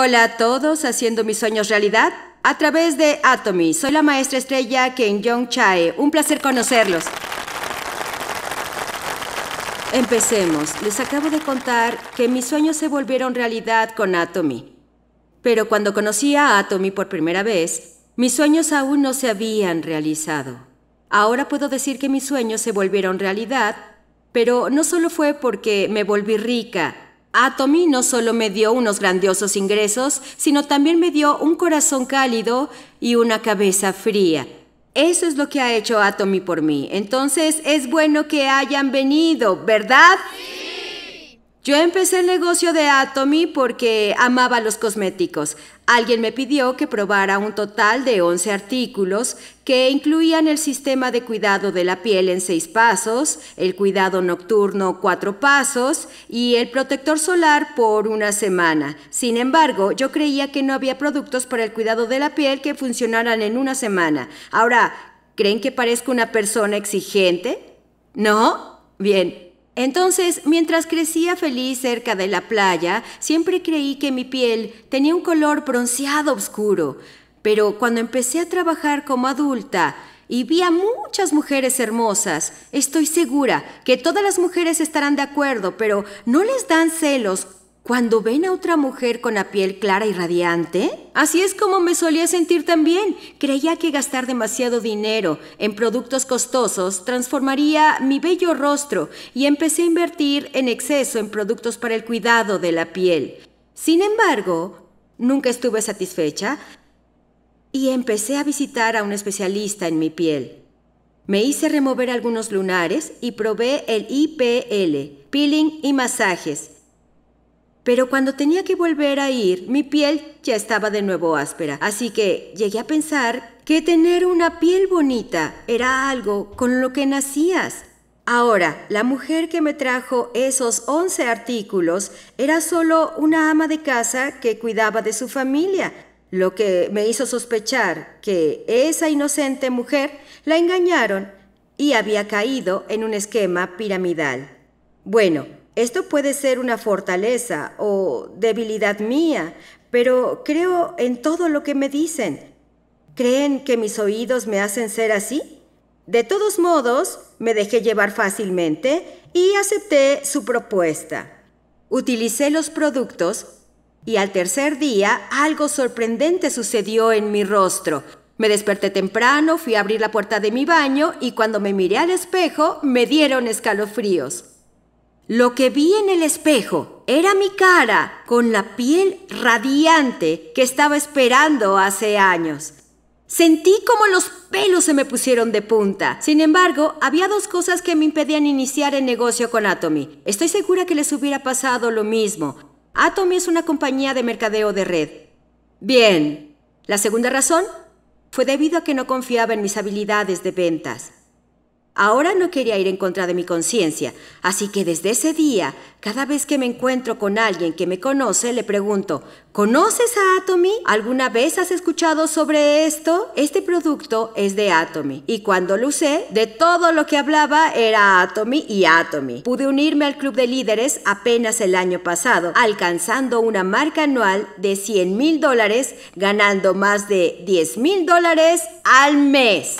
Hola a todos, haciendo mis sueños realidad a través de Atomy. Soy la maestra estrella Ken Yong Chae. Un placer conocerlos. Empecemos. Les acabo de contar que mis sueños se volvieron realidad con Atomy. Pero cuando conocí a Atomy por primera vez, mis sueños aún no se habían realizado. Ahora puedo decir que mis sueños se volvieron realidad, pero no solo fue porque me volví rica, Atomy no solo me dio unos grandiosos ingresos, sino también me dio un corazón cálido y una cabeza fría. Eso es lo que ha hecho Atomy por mí. Entonces es bueno que hayan venido, ¿verdad? Yo empecé el negocio de Atomy porque amaba los cosméticos. Alguien me pidió que probara un total de 11 artículos que incluían el sistema de cuidado de la piel en 6 pasos, el cuidado nocturno 4 pasos y el protector solar por una semana. Sin embargo, yo creía que no había productos para el cuidado de la piel que funcionaran en una semana. Ahora, ¿creen que parezco una persona exigente? ¿No? Bien, entonces, mientras crecía feliz cerca de la playa, siempre creí que mi piel tenía un color bronceado oscuro. Pero cuando empecé a trabajar como adulta y vi a muchas mujeres hermosas, estoy segura que todas las mujeres estarán de acuerdo, pero ¿no les dan celos cuando ven a otra mujer con la piel clara y radiante? Así es como me solía sentir también. Creía que gastar demasiado dinero en productos costosos transformaría mi bello rostro y empecé a invertir en exceso en productos para el cuidado de la piel. Sin embargo, nunca estuve satisfecha y empecé a visitar a un especialista en mi piel. Me hice remover algunos lunares y probé el IPL, peeling y masajes pero cuando tenía que volver a ir, mi piel ya estaba de nuevo áspera, así que llegué a pensar que tener una piel bonita era algo con lo que nacías. Ahora, la mujer que me trajo esos 11 artículos era solo una ama de casa que cuidaba de su familia, lo que me hizo sospechar que esa inocente mujer la engañaron y había caído en un esquema piramidal. Bueno, esto puede ser una fortaleza o debilidad mía, pero creo en todo lo que me dicen. ¿Creen que mis oídos me hacen ser así? De todos modos, me dejé llevar fácilmente y acepté su propuesta. Utilicé los productos y al tercer día algo sorprendente sucedió en mi rostro. Me desperté temprano, fui a abrir la puerta de mi baño y cuando me miré al espejo me dieron escalofríos. Lo que vi en el espejo era mi cara con la piel radiante que estaba esperando hace años. Sentí como los pelos se me pusieron de punta. Sin embargo, había dos cosas que me impedían iniciar el negocio con Atomy. Estoy segura que les hubiera pasado lo mismo. Atomy es una compañía de mercadeo de red. Bien. La segunda razón fue debido a que no confiaba en mis habilidades de ventas. Ahora no quería ir en contra de mi conciencia, así que desde ese día, cada vez que me encuentro con alguien que me conoce, le pregunto, ¿conoces a Atomy? ¿Alguna vez has escuchado sobre esto? Este producto es de Atomy. Y cuando lo usé, de todo lo que hablaba era Atomy y Atomy. Pude unirme al club de líderes apenas el año pasado, alcanzando una marca anual de 100 mil dólares, ganando más de 10 mil dólares al mes.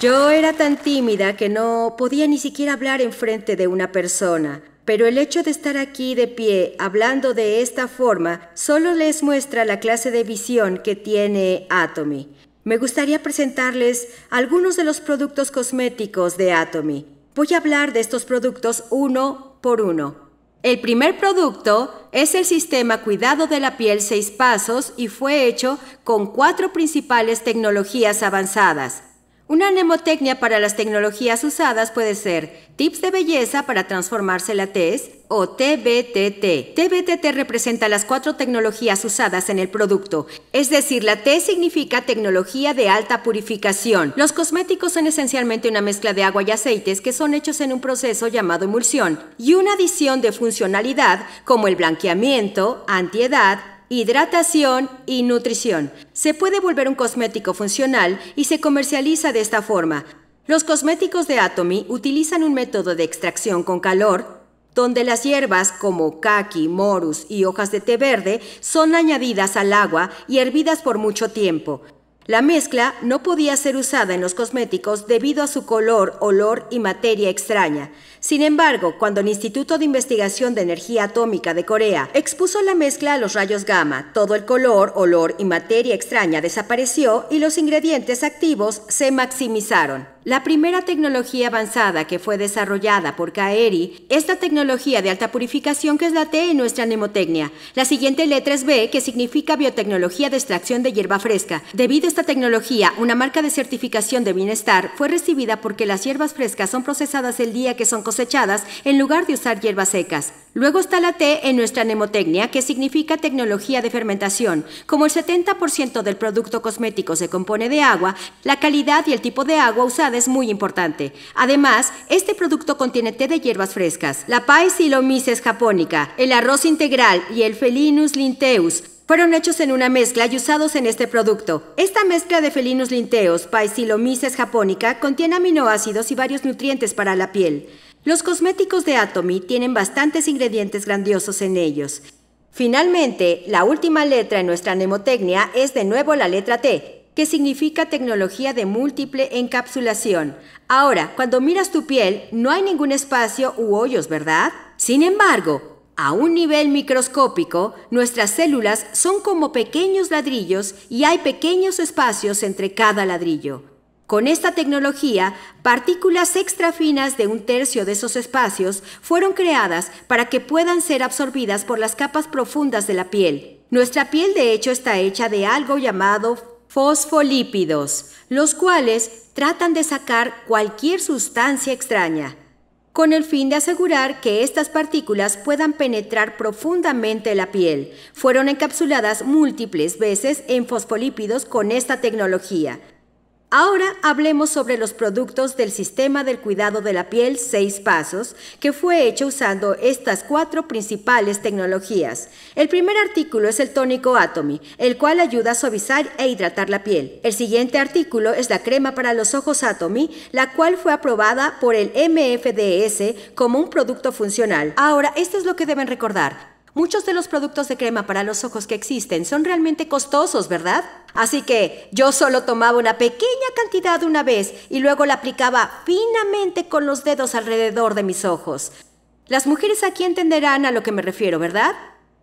Yo era tan tímida que no podía ni siquiera hablar en frente de una persona, pero el hecho de estar aquí de pie hablando de esta forma solo les muestra la clase de visión que tiene Atomy. Me gustaría presentarles algunos de los productos cosméticos de Atomy. Voy a hablar de estos productos uno por uno. El primer producto es el sistema Cuidado de la Piel 6 Pasos y fue hecho con cuatro principales tecnologías avanzadas. Una mnemotecnia para las tecnologías usadas puede ser tips de belleza para transformarse la TES o TBTT. TBTT representa las cuatro tecnologías usadas en el producto, es decir, la T significa tecnología de alta purificación. Los cosméticos son esencialmente una mezcla de agua y aceites que son hechos en un proceso llamado emulsión y una adición de funcionalidad como el blanqueamiento, antiedad, hidratación y nutrición. Se puede volver un cosmético funcional y se comercializa de esta forma. Los cosméticos de Atomy utilizan un método de extracción con calor, donde las hierbas como kaki, morus y hojas de té verde son añadidas al agua y hervidas por mucho tiempo. La mezcla no podía ser usada en los cosméticos debido a su color, olor y materia extraña. Sin embargo, cuando el Instituto de Investigación de Energía Atómica de Corea expuso la mezcla a los rayos gamma, todo el color, olor y materia extraña desapareció y los ingredientes activos se maximizaron. La primera tecnología avanzada que fue desarrollada por Caeri es la tecnología de alta purificación que es la T en nuestra mnemotecnia. La siguiente letra es B, que significa biotecnología de extracción de hierba fresca. Debido a esta tecnología, una marca de certificación de bienestar fue recibida porque las hierbas frescas son procesadas el día que son cosechadas en lugar de usar hierbas secas. Luego está la T en nuestra nemotecnia, que significa tecnología de fermentación. Como el 70% del producto cosmético se compone de agua, la calidad y el tipo de agua usada es muy importante. Además, este producto contiene té de hierbas frescas, la Pais y japónica, el arroz integral y el Felinus linteus, fueron hechos en una mezcla y usados en este producto. Esta mezcla de felinus linteos, paisilomices japónica, contiene aminoácidos y varios nutrientes para la piel. Los cosméticos de Atomy tienen bastantes ingredientes grandiosos en ellos. Finalmente, la última letra en nuestra nemotecnia es de nuevo la letra T, que significa tecnología de múltiple encapsulación. Ahora, cuando miras tu piel, no hay ningún espacio u hoyos, ¿verdad? Sin embargo, a un nivel microscópico, nuestras células son como pequeños ladrillos y hay pequeños espacios entre cada ladrillo. Con esta tecnología, partículas extrafinas de un tercio de esos espacios fueron creadas para que puedan ser absorbidas por las capas profundas de la piel. Nuestra piel de hecho está hecha de algo llamado fosfolípidos, los cuales tratan de sacar cualquier sustancia extraña, con el fin de asegurar que estas partículas puedan penetrar profundamente la piel. Fueron encapsuladas múltiples veces en fosfolípidos con esta tecnología. Ahora hablemos sobre los productos del sistema del cuidado de la piel 6 pasos, que fue hecho usando estas cuatro principales tecnologías. El primer artículo es el tónico Atomy, el cual ayuda a suavizar e hidratar la piel. El siguiente artículo es la crema para los ojos Atomy, la cual fue aprobada por el MFDS como un producto funcional. Ahora, esto es lo que deben recordar. Muchos de los productos de crema para los ojos que existen son realmente costosos, ¿verdad? Así que yo solo tomaba una pequeña cantidad una vez y luego la aplicaba finamente con los dedos alrededor de mis ojos. Las mujeres aquí entenderán a lo que me refiero, ¿verdad?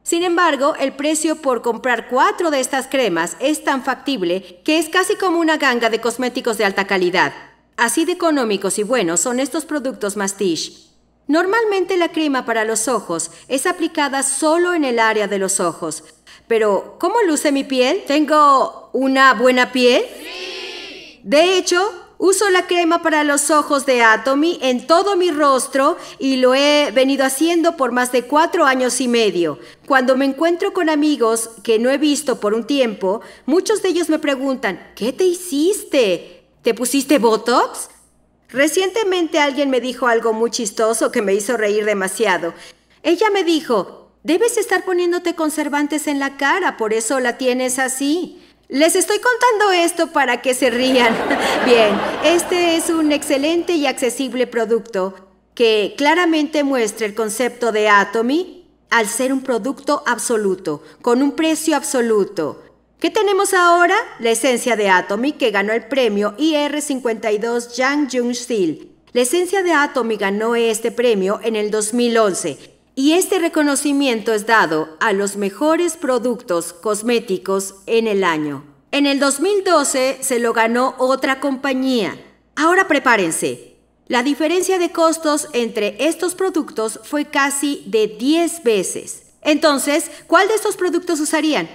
Sin embargo, el precio por comprar cuatro de estas cremas es tan factible que es casi como una ganga de cosméticos de alta calidad. Así de económicos y buenos son estos productos Mastiche. Normalmente la crema para los ojos es aplicada solo en el área de los ojos. Pero, ¿cómo luce mi piel? ¿Tengo una buena piel? Sí. De hecho, uso la crema para los ojos de Atomy en todo mi rostro y lo he venido haciendo por más de cuatro años y medio. Cuando me encuentro con amigos que no he visto por un tiempo, muchos de ellos me preguntan, ¿qué te hiciste? ¿Te pusiste Botox? Recientemente alguien me dijo algo muy chistoso que me hizo reír demasiado. Ella me dijo, debes estar poniéndote conservantes en la cara, por eso la tienes así. Les estoy contando esto para que se rían. Bien, este es un excelente y accesible producto que claramente muestra el concepto de Atomy al ser un producto absoluto, con un precio absoluto. ¿Qué tenemos ahora? La esencia de Atomy que ganó el premio IR52 Jang Jung Sil. La esencia de Atomy ganó este premio en el 2011 y este reconocimiento es dado a los mejores productos cosméticos en el año. En el 2012 se lo ganó otra compañía. Ahora prepárense. La diferencia de costos entre estos productos fue casi de 10 veces. Entonces, ¿cuál de estos productos usarían?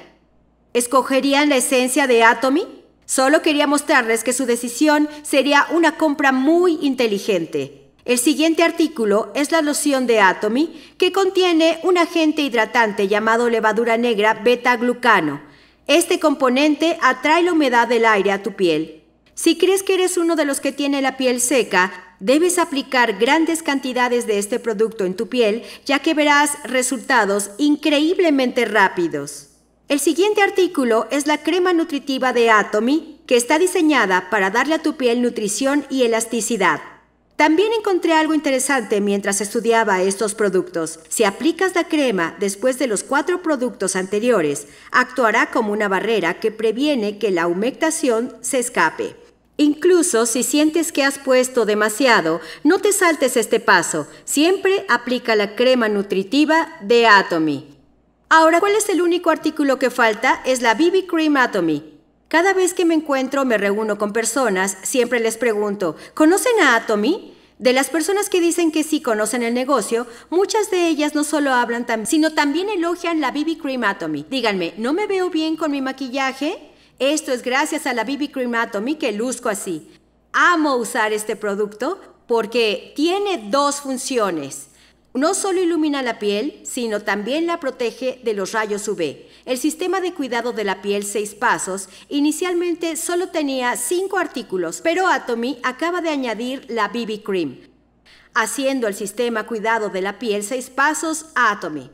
¿Escogerían la esencia de Atomy? Solo quería mostrarles que su decisión sería una compra muy inteligente. El siguiente artículo es la loción de Atomy, que contiene un agente hidratante llamado levadura negra beta-glucano. Este componente atrae la humedad del aire a tu piel. Si crees que eres uno de los que tiene la piel seca, debes aplicar grandes cantidades de este producto en tu piel, ya que verás resultados increíblemente rápidos. El siguiente artículo es la crema nutritiva de Atomy, que está diseñada para darle a tu piel nutrición y elasticidad. También encontré algo interesante mientras estudiaba estos productos. Si aplicas la crema después de los cuatro productos anteriores, actuará como una barrera que previene que la humectación se escape. Incluso si sientes que has puesto demasiado, no te saltes este paso. Siempre aplica la crema nutritiva de Atomy. Ahora, ¿cuál es el único artículo que falta? Es la BB Cream Atomy. Cada vez que me encuentro, me reúno con personas, siempre les pregunto, ¿conocen a Atomy? De las personas que dicen que sí conocen el negocio, muchas de ellas no solo hablan, sino también elogian la BB Cream Atomy. Díganme, ¿no me veo bien con mi maquillaje? Esto es gracias a la BB Cream Atomy que luzco así. Amo usar este producto porque tiene dos funciones. No solo ilumina la piel, sino también la protege de los rayos UV. El sistema de cuidado de la piel seis pasos inicialmente solo tenía cinco artículos, pero Atomy acaba de añadir la BB Cream, haciendo el sistema cuidado de la piel seis pasos a Atomy.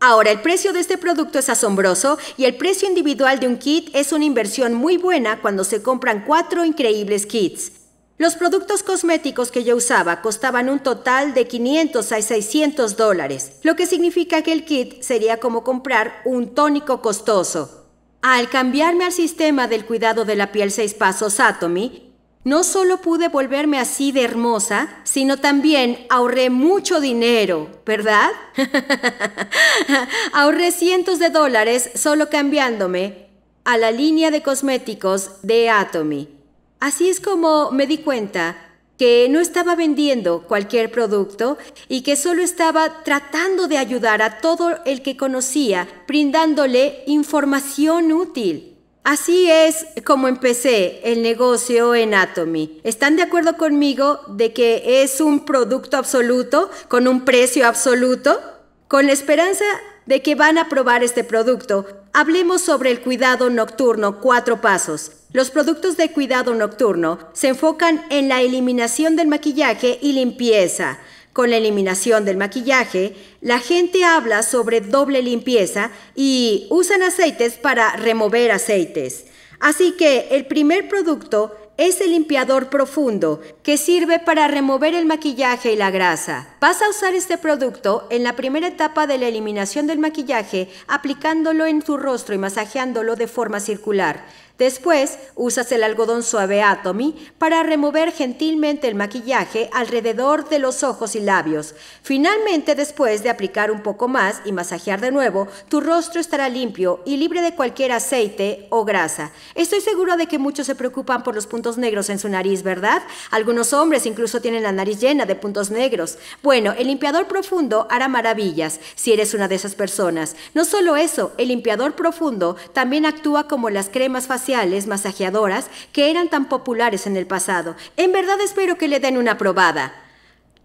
Ahora, el precio de este producto es asombroso y el precio individual de un kit es una inversión muy buena cuando se compran cuatro increíbles kits. Los productos cosméticos que yo usaba costaban un total de 500 a 600 dólares, lo que significa que el kit sería como comprar un tónico costoso. Al cambiarme al sistema del cuidado de la piel seis pasos Atomy, no solo pude volverme así de hermosa, sino también ahorré mucho dinero, ¿verdad? ahorré cientos de dólares solo cambiándome a la línea de cosméticos de Atomy. Así es como me di cuenta que no estaba vendiendo cualquier producto y que solo estaba tratando de ayudar a todo el que conocía, brindándole información útil. Así es como empecé el negocio en Atomy. ¿Están de acuerdo conmigo de que es un producto absoluto, con un precio absoluto? Con la esperanza de que van a probar este producto, hablemos sobre el cuidado nocturno, cuatro pasos. Los productos de cuidado nocturno se enfocan en la eliminación del maquillaje y limpieza. Con la eliminación del maquillaje, la gente habla sobre doble limpieza y usan aceites para remover aceites. Así que el primer producto es el limpiador profundo, que sirve para remover el maquillaje y la grasa. Vas a usar este producto en la primera etapa de la eliminación del maquillaje, aplicándolo en tu rostro y masajeándolo de forma circular. Después, usas el algodón suave Atomy para remover gentilmente el maquillaje alrededor de los ojos y labios. Finalmente, después de aplicar un poco más y masajear de nuevo, tu rostro estará limpio y libre de cualquier aceite o grasa. Estoy segura de que muchos se preocupan por los puntos negros en su nariz, ¿verdad? Algunos hombres incluso tienen la nariz llena de puntos negros. Bueno, el limpiador profundo hará maravillas si eres una de esas personas. No solo eso, el limpiador profundo también actúa como las cremas faciales masajeadoras, que eran tan populares en el pasado. En verdad espero que le den una probada.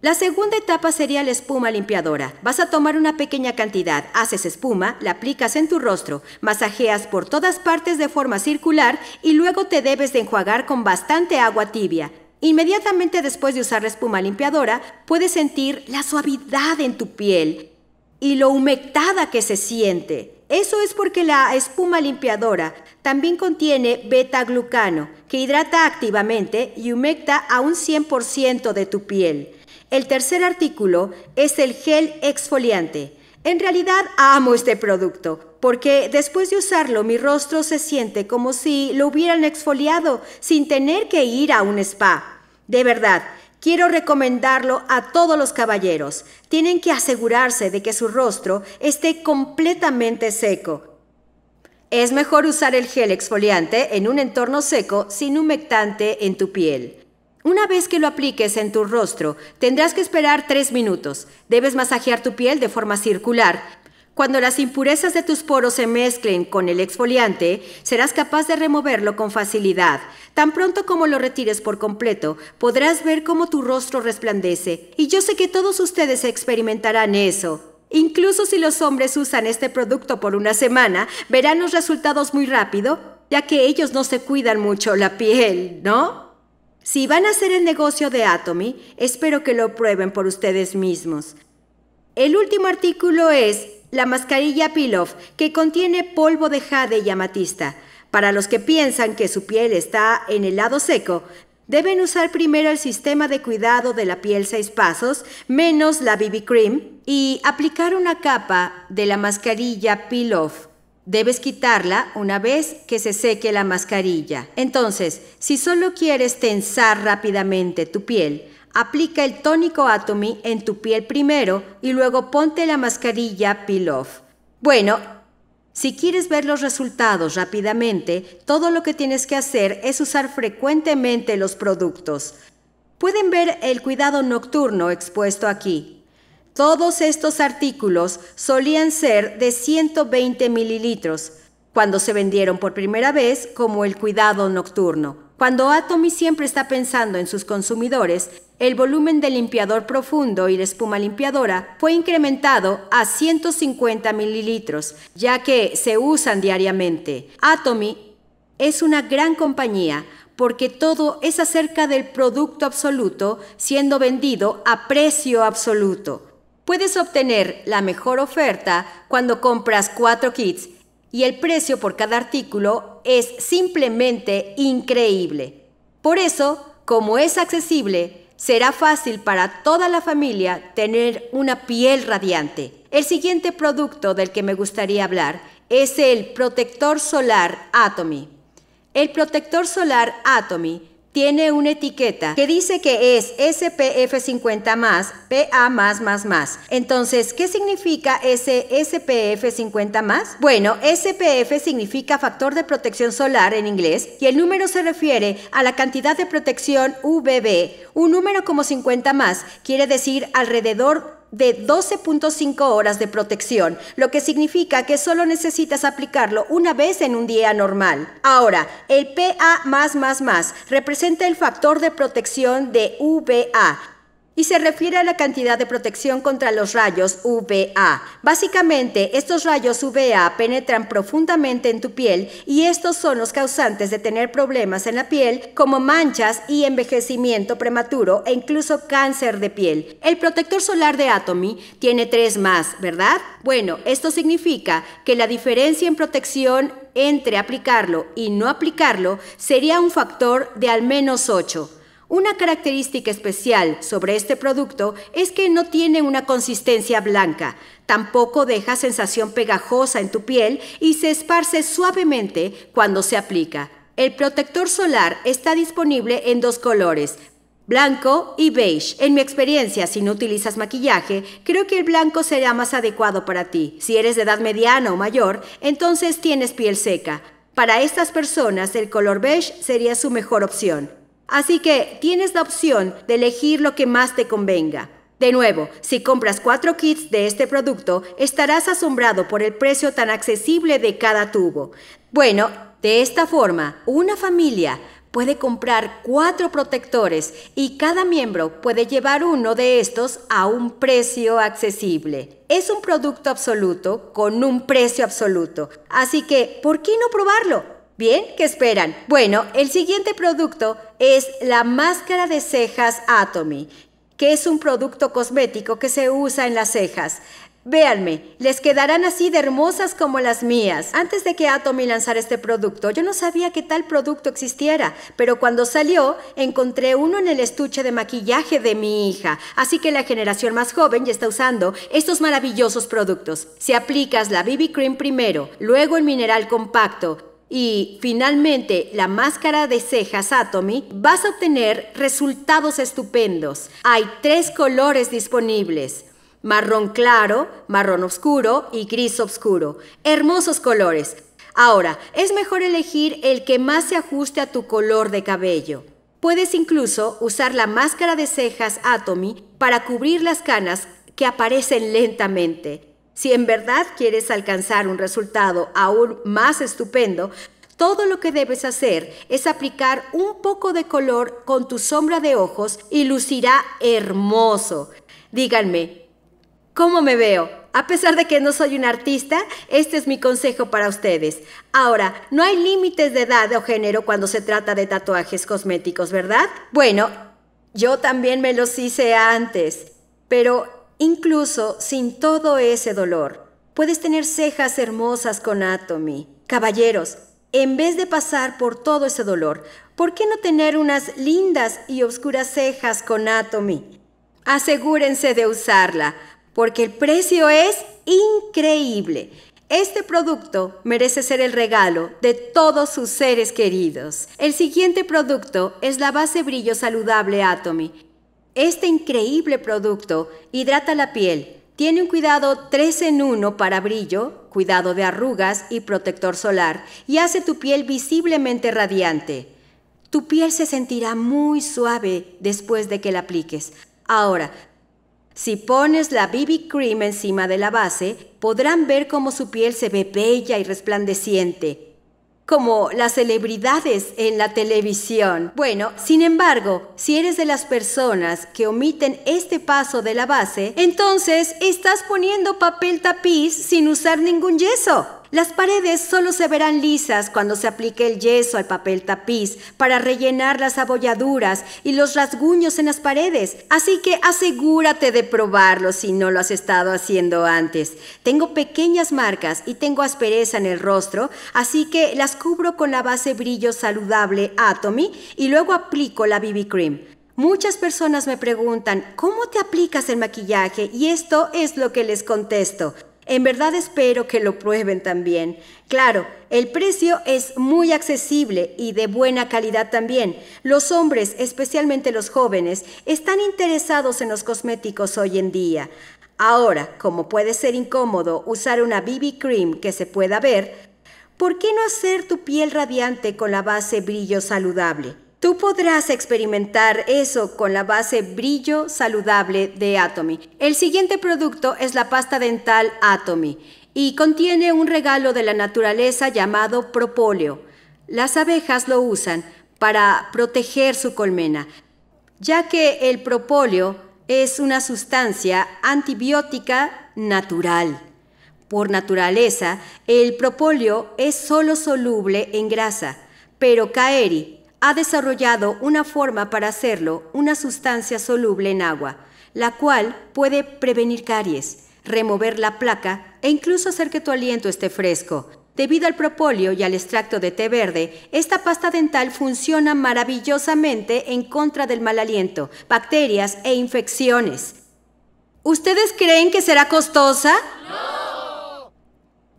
La segunda etapa sería la espuma limpiadora. Vas a tomar una pequeña cantidad, haces espuma, la aplicas en tu rostro, masajeas por todas partes de forma circular y luego te debes de enjuagar con bastante agua tibia. Inmediatamente después de usar la espuma limpiadora, puedes sentir la suavidad en tu piel y lo humectada que se siente. Eso es porque la espuma limpiadora también contiene beta-glucano, que hidrata activamente y humecta a un 100% de tu piel. El tercer artículo es el gel exfoliante. En realidad amo este producto, porque después de usarlo mi rostro se siente como si lo hubieran exfoliado sin tener que ir a un spa. De verdad, Quiero recomendarlo a todos los caballeros. Tienen que asegurarse de que su rostro esté completamente seco. Es mejor usar el gel exfoliante en un entorno seco sin humectante en tu piel. Una vez que lo apliques en tu rostro, tendrás que esperar 3 minutos. Debes masajear tu piel de forma circular. Cuando las impurezas de tus poros se mezclen con el exfoliante, serás capaz de removerlo con facilidad. Tan pronto como lo retires por completo, podrás ver cómo tu rostro resplandece. Y yo sé que todos ustedes experimentarán eso. Incluso si los hombres usan este producto por una semana, verán los resultados muy rápido, ya que ellos no se cuidan mucho la piel, ¿no? Si van a hacer el negocio de Atomy, espero que lo prueben por ustedes mismos. El último artículo es la mascarilla Pilov que contiene polvo de jade y amatista. Para los que piensan que su piel está en el lado seco, Deben usar primero el sistema de cuidado de la piel seis pasos, menos la BB Cream, y aplicar una capa de la mascarilla Peel Off. Debes quitarla una vez que se seque la mascarilla. Entonces, si solo quieres tensar rápidamente tu piel, aplica el tónico Atomy en tu piel primero y luego ponte la mascarilla Peel Off. Bueno, si quieres ver los resultados rápidamente, todo lo que tienes que hacer es usar frecuentemente los productos. Pueden ver el cuidado nocturno expuesto aquí. Todos estos artículos solían ser de 120 mililitros cuando se vendieron por primera vez como el cuidado nocturno. Cuando Atomy siempre está pensando en sus consumidores, el volumen del limpiador profundo y la espuma limpiadora fue incrementado a 150 mililitros, ya que se usan diariamente. Atomy es una gran compañía porque todo es acerca del producto absoluto siendo vendido a precio absoluto. Puedes obtener la mejor oferta cuando compras cuatro kits y el precio por cada artículo es simplemente increíble. Por eso, como es accesible, será fácil para toda la familia tener una piel radiante. El siguiente producto del que me gustaría hablar es el protector solar Atomy. El protector solar Atomy tiene una etiqueta que dice que es SPF50 más, PA Entonces, ¿qué significa ese SPF50 más? Bueno, SPF significa factor de protección solar en inglés y el número se refiere a la cantidad de protección UVB. Un número como 50 más quiere decir alrededor de 12.5 horas de protección, lo que significa que solo necesitas aplicarlo una vez en un día normal. Ahora, el PA representa el factor de protección de VA, y se refiere a la cantidad de protección contra los rayos UVA. Básicamente, estos rayos UVA penetran profundamente en tu piel y estos son los causantes de tener problemas en la piel como manchas y envejecimiento prematuro e incluso cáncer de piel. El protector solar de Atomy tiene tres más, ¿verdad? Bueno, esto significa que la diferencia en protección entre aplicarlo y no aplicarlo sería un factor de al menos 8. Una característica especial sobre este producto es que no tiene una consistencia blanca, tampoco deja sensación pegajosa en tu piel y se esparce suavemente cuando se aplica. El protector solar está disponible en dos colores, Blanco y beige. En mi experiencia, si no utilizas maquillaje, creo que el blanco será más adecuado para ti. Si eres de edad mediana o mayor, entonces tienes piel seca. Para estas personas, el color beige sería su mejor opción. Así que tienes la opción de elegir lo que más te convenga. De nuevo, si compras cuatro kits de este producto, estarás asombrado por el precio tan accesible de cada tubo. Bueno, de esta forma, una familia puede comprar cuatro protectores y cada miembro puede llevar uno de estos a un precio accesible. Es un producto absoluto con un precio absoluto, así que ¿por qué no probarlo? Bien, ¿qué esperan? Bueno, el siguiente producto es la máscara de cejas Atomy, que es un producto cosmético que se usa en las cejas. Véanme, les quedarán así de hermosas como las mías. Antes de que Atomy lanzara este producto, yo no sabía que tal producto existiera, pero cuando salió, encontré uno en el estuche de maquillaje de mi hija, así que la generación más joven ya está usando estos maravillosos productos. Si aplicas la BB Cream primero, luego el mineral compacto, y finalmente la máscara de cejas Atomy, vas a obtener resultados estupendos. Hay tres colores disponibles. Marrón claro, marrón oscuro y gris oscuro. Hermosos colores. Ahora, es mejor elegir el que más se ajuste a tu color de cabello. Puedes incluso usar la máscara de cejas Atomy para cubrir las canas que aparecen lentamente. Si en verdad quieres alcanzar un resultado aún más estupendo, todo lo que debes hacer es aplicar un poco de color con tu sombra de ojos y lucirá hermoso. Díganme, ¿cómo me veo? A pesar de que no soy un artista, este es mi consejo para ustedes. Ahora, no hay límites de edad o género cuando se trata de tatuajes cosméticos, ¿verdad? Bueno, yo también me los hice antes, pero incluso sin todo ese dolor. Puedes tener cejas hermosas con Atomy. Caballeros, en vez de pasar por todo ese dolor, ¿por qué no tener unas lindas y oscuras cejas con Atomy? Asegúrense de usarla, porque el precio es increíble. Este producto merece ser el regalo de todos sus seres queridos. El siguiente producto es la base brillo saludable Atomy este increíble producto hidrata la piel, tiene un cuidado 3 en 1 para brillo, cuidado de arrugas y protector solar y hace tu piel visiblemente radiante. Tu piel se sentirá muy suave después de que la apliques. Ahora, si pones la BB Cream encima de la base, podrán ver cómo su piel se ve bella y resplandeciente como las celebridades en la televisión. Bueno, sin embargo, si eres de las personas que omiten este paso de la base, entonces estás poniendo papel tapiz sin usar ningún yeso. Las paredes solo se verán lisas cuando se aplique el yeso al papel tapiz para rellenar las abolladuras y los rasguños en las paredes. Así que asegúrate de probarlo si no lo has estado haciendo antes. Tengo pequeñas marcas y tengo aspereza en el rostro, así que las cubro con la base brillo saludable Atomy y luego aplico la BB Cream. Muchas personas me preguntan, ¿cómo te aplicas el maquillaje? Y esto es lo que les contesto. En verdad espero que lo prueben también. Claro, el precio es muy accesible y de buena calidad también. Los hombres, especialmente los jóvenes, están interesados en los cosméticos hoy en día. Ahora, como puede ser incómodo usar una BB cream que se pueda ver, ¿por qué no hacer tu piel radiante con la base brillo saludable? Tú podrás experimentar eso con la base brillo saludable de Atomy. El siguiente producto es la pasta dental Atomy y contiene un regalo de la naturaleza llamado propóleo. Las abejas lo usan para proteger su colmena, ya que el propóleo es una sustancia antibiótica natural. Por naturaleza, el propóleo es solo soluble en grasa, pero Caeri, ha desarrollado una forma para hacerlo, una sustancia soluble en agua, la cual puede prevenir caries, remover la placa e incluso hacer que tu aliento esté fresco. Debido al propóleo y al extracto de té verde, esta pasta dental funciona maravillosamente en contra del mal aliento, bacterias e infecciones. ¿Ustedes creen que será costosa?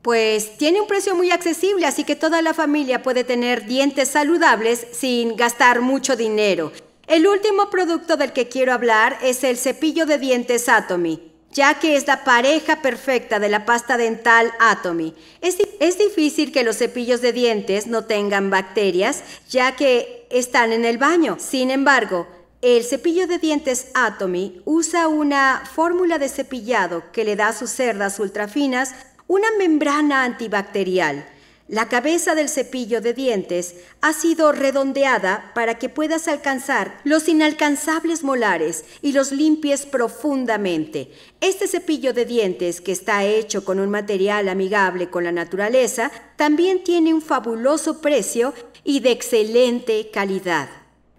pues tiene un precio muy accesible, así que toda la familia puede tener dientes saludables sin gastar mucho dinero. El último producto del que quiero hablar es el cepillo de dientes Atomy ya que es la pareja perfecta de la pasta dental Atomy. Es, difícil que los cepillos de dientes no tengan bacterias, ya que están en el baño. Sin embargo, el cepillo de dientes Atomy usa una fórmula de cepillado que le da a sus cerdas ultrafinas una membrana antibacterial. La cabeza del cepillo de dientes ha sido redondeada para que puedas alcanzar los inalcanzables molares y los limpies profundamente. Este cepillo de dientes, que está hecho con un material amigable con la naturaleza, también tiene un fabuloso precio y de excelente calidad.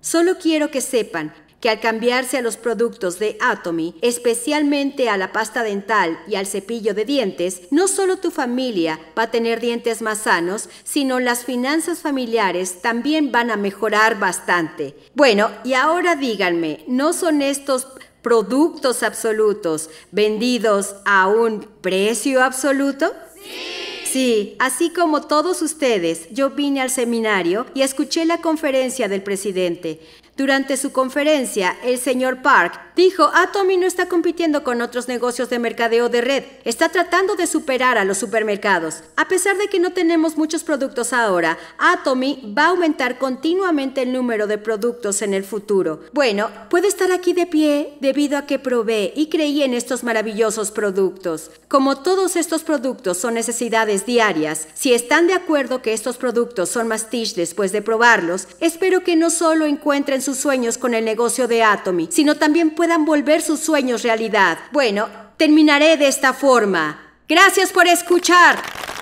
Solo quiero que sepan que al cambiarse a los productos de Atomy, especialmente a la pasta dental y al cepillo de dientes, no solo tu familia va a tener dientes más sanos, sino las finanzas familiares también van a mejorar bastante. Bueno, y ahora díganme, ¿no son estos productos absolutos vendidos a un precio absoluto? Sí. Sí, así como todos ustedes, yo vine al seminario y escuché la conferencia del presidente. Durante su conferencia, el señor Park dijo, Atomy no está compitiendo con otros negocios de mercadeo de red, está tratando de superar a los supermercados. A pesar de que no tenemos muchos productos ahora, Atomy va a aumentar continuamente el número de productos en el futuro. Bueno, puedo estar aquí de pie debido a que probé y creí en estos maravillosos productos. Como todos estos productos son necesidades diarias, si están de acuerdo que estos productos son tish después de probarlos, espero que no solo encuentren sus sueños con el negocio de Atomy, sino también puedan volver sus sueños realidad. Bueno, terminaré de esta forma. Gracias por escuchar.